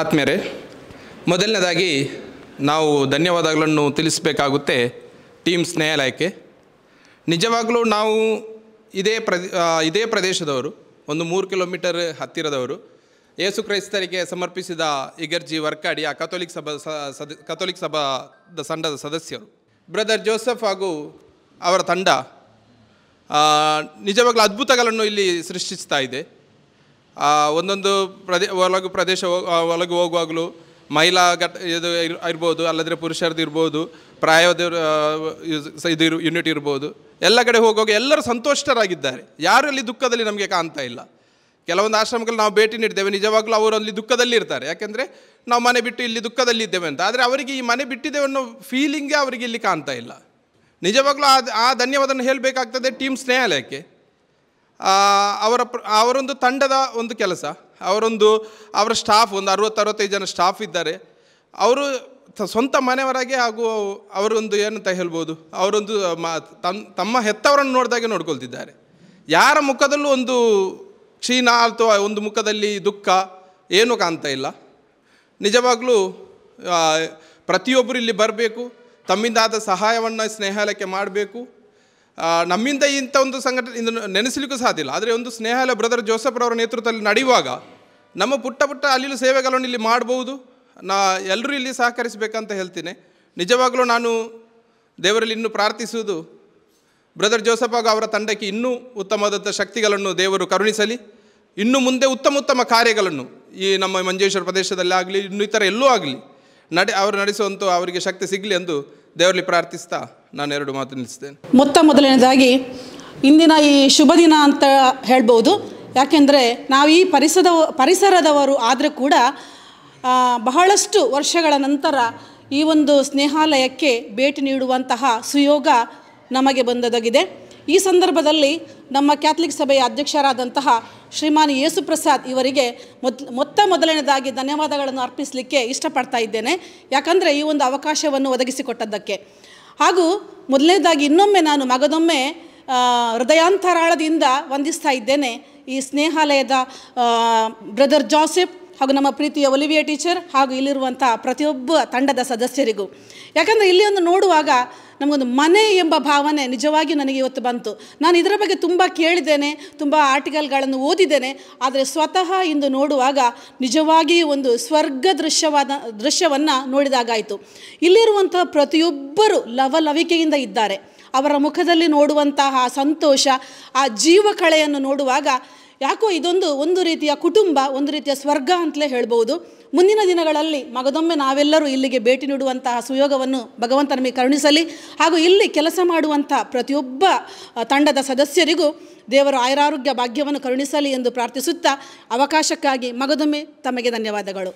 ಆತ್ಮೇರೆ ಮೊದಲನೇದಾಗಿ ನಾವು ಧನ್ಯವಾದಗಳನ್ನು ತಿಳಿಸಬೇಕಾಗುತ್ತೆ ಟೀಮ್ ಸ್ನೇಹಾಲಯಕ್ಕೆ ನಿಜವಾಗಲೂ ನಾವು ಇದೇ ಪ್ರ ಇದೇ ಪ್ರದೇಶದವರು ಒಂದು ಮೂರು ಕಿಲೋಮೀಟರ್ ಹತ್ತಿರದವರು ಯೇಸು ಕ್ರೈಸ್ತರಿಗೆ ಸಮರ್ಪಿಸಿದ ಇಗರ್ಜಿ ವರ್ಕಾಡಿ ಆ ಕಥೋಲಿಕ್ ಸಭಾ ಸದ ಕಥೋಲಿಕ್ ಸಭಾದ ಸಂಡದ ಸದಸ್ಯರು ಬ್ರದರ್ ಜೋಸೆಫ್ ಹಾಗೂ ಅವರ ತಂಡ ನಿಜವಾಗ್ಲೂ ಅದ್ಭುತಗಳನ್ನು ಇಲ್ಲಿ ಸೃಷ್ಟಿಸ್ತಾ ಇದೆ ಒಂದೊಂದು ಪ್ರದೇ ಒಳಗು ಪ್ರದೇಶ ಒಳಗೆ ಹೋಗುವಾಗಲೂ ಮಹಿಳಾ ಘಟ ಇದು ಇರ್ಬೋದು ಅಲ್ಲದ್ರೆ ಪುರುಷರದ್ದು ಇರ್ಬೋದು ಪ್ರಾಯದ ಇದು ಯೂನಿಟ್ ಇರ್ಬೋದು ಎಲ್ಲ ಕಡೆ ಹೋಗುವಾಗ ಎಲ್ಲರೂ ಸಂತೋಷರಾಗಿದ್ದಾರೆ ಯಾರಲ್ಲಿ ದುಃಖದಲ್ಲಿ ನಮಗೆ ಕಾಣ್ತಾ ಇಲ್ಲ ಕೆಲವೊಂದು ಆಶ್ರಮಗಳು ನಾವು ಭೇಟಿ ನೀಡಿದ್ದೇವೆ ನಿಜವಾಗ್ಲೂ ಅವರು ಅಲ್ಲಿ ದುಃಖದಲ್ಲಿ ಇರ್ತಾರೆ ಯಾಕೆಂದರೆ ನಾವು ಮನೆ ಬಿಟ್ಟು ಇಲ್ಲಿ ದುಃಖದಲ್ಲಿ ಇದ್ದೇವೆ ಅಂತ ಆದರೆ ಅವರಿಗೆ ಈ ಮನೆ ಬಿಟ್ಟಿದ್ದೇವೆ ಅನ್ನೋ ಫೀಲಿಂಗೇ ಅವರಿಗೆ ಇಲ್ಲಿ ಕಾಣ್ತಾ ಇಲ್ಲ ನಿಜವಾಗ್ಲೂ ಆ ಧನ್ಯವಾದವನ್ನು ಹೇಳಬೇಕಾಗ್ತದೆ ಟೀಮ್ ಸ್ನೇಹಾಲಯಕ್ಕೆ ಅವರ ಅವರೊಂದು ತಂಡದ ಒಂದು ಕೆಲಸ ಅವರೊಂದು ಅವರ ಸ್ಟಾಫ್ ಒಂದು ಅರವತ್ತು ಅರವತ್ತೈದು ಜನ ಸ್ಟಾಫ್ ಇದ್ದಾರೆ ಅವರು ಸ್ವಂತ ಮನೆಯವರಾಗೆ ಹಾಗೂ ಅವರೊಂದು ಏನಂತ ಹೇಳ್ಬೋದು ಅವರೊಂದು ಮ ತಮ್ಮ ಹೆತ್ತವರನ್ನು ನೋಡಿದಾಗೆ ನೋಡ್ಕೊಳ್ತಿದ್ದಾರೆ ಯಾರ ಮುಖದಲ್ಲೂ ಒಂದು ಕ್ಷೀಣ ಅಥವಾ ಒಂದು ಮುಖದಲ್ಲಿ ದುಃಖ ಏನೂ ಕಾಣ್ತಾ ಇಲ್ಲ ನಿಜವಾಗಲೂ ಪ್ರತಿಯೊಬ್ಬರು ಇಲ್ಲಿ ಬರಬೇಕು ತಮ್ಮಿಂದಾದ ಸಹಾಯವನ್ನು ಸ್ನೇಹಾಲಕ್ಕೆ ಮಾಡಬೇಕು ನಮ್ಮಿಂದ ಇಂಥ ಒಂದು ಸಂಘಟನೆ ಇದನ್ನು ನೆನೆಸಲಿಕ್ಕೂ ಸಾಧ್ಯ ಇಲ್ಲ ಆದರೆ ಒಂದು ಸ್ನೇಹಾಲ ಬ್ರದರ್ ಜೋಸಫ್ರವರ ನೇತೃತ್ವದಲ್ಲಿ ನಡೆಯುವಾಗ ನಮ್ಮ ಪುಟ್ಟ ಪುಟ್ಟ ಅಲ್ಲಿನ ಸೇವೆಗಳನ್ನು ಇಲ್ಲಿ ಮಾಡಬಹುದು ನಾ ಎಲ್ಲರೂ ಇಲ್ಲಿ ಸಹಕರಿಸಬೇಕಂತ ಹೇಳ್ತೀನಿ ನಿಜವಾಗಲೂ ನಾನು ದೇವರಲ್ಲಿ ಇನ್ನೂ ಪ್ರಾರ್ಥಿಸುವುದು ಬ್ರದರ್ ಜೋಸಫ್ ಹಾಗೂ ಅವರ ತಂಡಕ್ಕೆ ಇನ್ನೂ ಉತ್ತಮವಾದಂಥ ಶಕ್ತಿಗಳನ್ನು ದೇವರು ಕರುಣಿಸಲಿ ಇನ್ನು ಮುಂದೆ ಉತ್ತಮ ಉತ್ತಮ ಕಾರ್ಯಗಳನ್ನು ಈ ನಮ್ಮ ಮಂಜೇಶ್ವರ ಪ್ರದೇಶದಲ್ಲಿ ಆಗಲಿ ಇನ್ನೂ ಇತರ ಎಲ್ಲೂ ಆಗಲಿ ನಡೆ ಅವರು ನಡೆಸುವಂಥ ಅವರಿಗೆ ಶಕ್ತಿ ಸಿಗಲಿ ಎಂದು ದೇವರಲ್ಲಿ ಪ್ರಾರ್ಥಿಸ್ತಾ ನಾನು ಎರಡು ಮಾತು ನಿಲ್ಲಿಸ್ತೇನೆ ಮೊತ್ತ ಮೊದಲನೇದಾಗಿ ಇಂದಿನ ಈ ಶುಭ ದಿನ ಅಂತ ಹೇಳ್ಬೋದು ಯಾಕೆಂದರೆ ನಾವು ಈ ಪರಿಸರದ ಪರಿಸರದವರು ಆದರೂ ಕೂಡ ಬಹಳಷ್ಟು ವರ್ಷಗಳ ನಂತರ ಈ ಒಂದು ಸ್ನೇಹಾಲಯಕ್ಕೆ ಭೇಟಿ ನೀಡುವಂತಹ ಸುಯೋಗ ನಮಗೆ ಬಂದದಾಗಿದೆ ಈ ಸಂದರ್ಭದಲ್ಲಿ ನಮ್ಮ ಕ್ಯಾಥಲಿಕ್ ಸಭೆಯ ಅಧ್ಯಕ್ಷರಾದಂತಹ ಶ್ರೀಮಾನ್ ಯೇಸು ಪ್ರಸಾದ್ ಇವರಿಗೆ ಮೊದ್ ಮೊತ್ತ ಮೊದಲನೇದಾಗಿ ಧನ್ಯವಾದಗಳನ್ನು ಅರ್ಪಿಸಲಿಕ್ಕೆ ಇಷ್ಟಪಡ್ತಾ ಇದ್ದೇನೆ ಯಾಕಂದರೆ ಈ ಒಂದು ಅವಕಾಶವನ್ನು ಒದಗಿಸಿಕೊಟ್ಟದ್ದಕ್ಕೆ ಹಾಗೂ ಮೊದಲನೇದಾಗಿ ಇನ್ನೊಮ್ಮೆ ನಾನು ಮಗದೊಮ್ಮೆ ಹೃದಯಾಂತರಾಳದಿಂದ ವಂದಿಸ್ತಾ ಇದ್ದೇನೆ ಈ ಸ್ನೇಹಾಲಯದ ಬ್ರದರ್ ಜಾಸೆಫ್ ಹಾಗೂ ನಮ್ಮ ಪ್ರೀತಿಯ ಒಲಿವಿಯ ಟೀಚರ್ ಹಾಗೂ ಇಲ್ಲಿರುವಂಥ ಪ್ರತಿಯೊಬ್ಬ ತಂಡದ ಸದಸ್ಯರಿಗೂ ಯಾಕಂದರೆ ಇಲ್ಲಿ ಒಂದು ನೋಡುವಾಗ ನಮಗೊಂದು ಮನೆ ಎಂಬ ಭಾವನೆ ನಿಜವಾಗಿ ನನಗೆ ಇವತ್ತು ಬಂತು ನಾನು ಇದರ ಬಗ್ಗೆ ತುಂಬ ಕೇಳಿದ್ದೇನೆ ತುಂಬ ಆರ್ಟಿಕಲ್ಗಳನ್ನು ಓದಿದ್ದೇನೆ ಆದರೆ ಸ್ವತಃ ಇಂದು ನೋಡುವಾಗ ನಿಜವಾಗಿ ಒಂದು ಸ್ವರ್ಗ ದೃಶ್ಯವಾದ ದೃಶ್ಯವನ್ನು ನೋಡಿದಾಗಾಯಿತು ಇಲ್ಲಿರುವಂಥ ಪ್ರತಿಯೊಬ್ಬರು ಲವಲವಿಕೆಯಿಂದ ಇದ್ದಾರೆ ಅವರ ಮುಖದಲ್ಲಿ ನೋಡುವಂತಹ ಸಂತೋಷ ಆ ಜೀವಕಳೆಯನ್ನು ನೋಡುವಾಗ ಯಾಕೋ ಇದೊಂದು ಒಂದು ರೀತಿಯ ಕುಟುಂಬ ಒಂದು ರೀತಿಯ ಸ್ವರ್ಗ ಅಂತಲೇ ಹೇಳ್ಬೋದು ಮುಂದಿನ ದಿನಗಳಲ್ಲಿ ಮಗದೊಮ್ಮೆ ನಾವೆಲ್ಲರೂ ಇಲ್ಲಿಗೆ ಭೇಟಿ ನೀಡುವಂತಹ ಸುಯೋಗವನ್ನು ಭಗವಂತ ನಮಗೆ ಕರುಣಿಸಲಿ ಹಾಗೂ ಇಲ್ಲಿ ಕೆಲಸ ಮಾಡುವಂಥ ಪ್ರತಿಯೊಬ್ಬ ತಂಡದ ಸದಸ್ಯರಿಗೂ ದೇವರು ಆಯುರಾರೋಗ್ಯ ಭಾಗ್ಯವನ್ನು ಕರುಣಿಸಲಿ ಎಂದು ಪ್ರಾರ್ಥಿಸುತ್ತಾ ಅವಕಾಶಕ್ಕಾಗಿ ಮಗದೊಮ್ಮೆ ತಮಗೆ ಧನ್ಯವಾದಗಳು